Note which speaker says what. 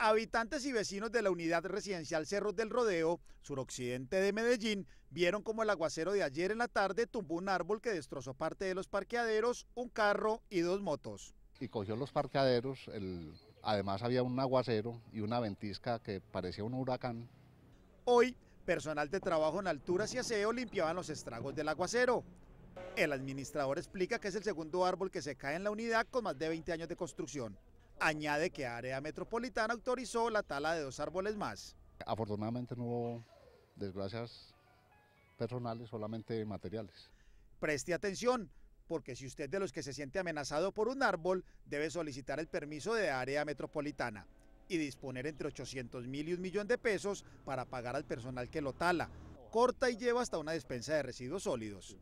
Speaker 1: Habitantes y vecinos de la unidad residencial Cerros del Rodeo, suroccidente de Medellín, vieron como el aguacero de ayer en la tarde tumbó un árbol que destrozó parte de los parqueaderos,
Speaker 2: un carro y dos motos. Y cogió los parqueaderos, además había un aguacero y una ventisca que parecía un huracán.
Speaker 1: Hoy, personal de trabajo en alturas y aseo limpiaban los estragos del aguacero. El administrador explica que es el segundo árbol que se cae en la unidad con más de 20 años de construcción. Añade que Área Metropolitana autorizó la tala de dos árboles más.
Speaker 2: Afortunadamente no hubo desgracias personales, solamente materiales.
Speaker 1: Preste atención, porque si usted de los que se siente amenazado por un árbol, debe solicitar el permiso de área metropolitana y disponer entre 800 mil y un millón de pesos para pagar al personal que lo tala, corta y lleva hasta una despensa de residuos sólidos.